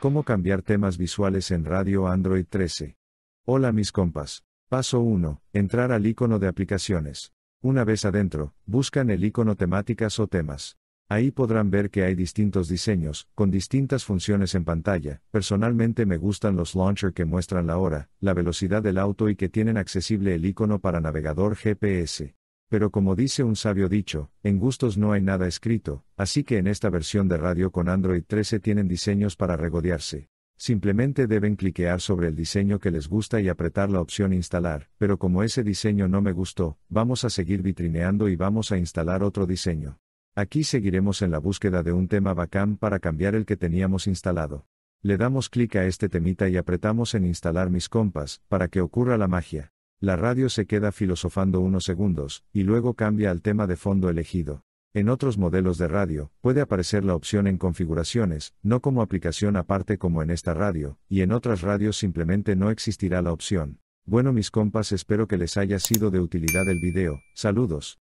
Cómo cambiar temas visuales en radio Android 13. Hola mis compas. Paso 1. Entrar al icono de aplicaciones. Una vez adentro, buscan el icono temáticas o temas. Ahí podrán ver que hay distintos diseños, con distintas funciones en pantalla. Personalmente me gustan los launcher que muestran la hora, la velocidad del auto y que tienen accesible el icono para navegador GPS pero como dice un sabio dicho, en gustos no hay nada escrito, así que en esta versión de radio con Android 13 tienen diseños para regodearse. Simplemente deben cliquear sobre el diseño que les gusta y apretar la opción instalar, pero como ese diseño no me gustó, vamos a seguir vitrineando y vamos a instalar otro diseño. Aquí seguiremos en la búsqueda de un tema bacán para cambiar el que teníamos instalado. Le damos clic a este temita y apretamos en instalar mis compas, para que ocurra la magia. La radio se queda filosofando unos segundos, y luego cambia al tema de fondo elegido. En otros modelos de radio, puede aparecer la opción en configuraciones, no como aplicación aparte como en esta radio, y en otras radios simplemente no existirá la opción. Bueno mis compas espero que les haya sido de utilidad el video, saludos.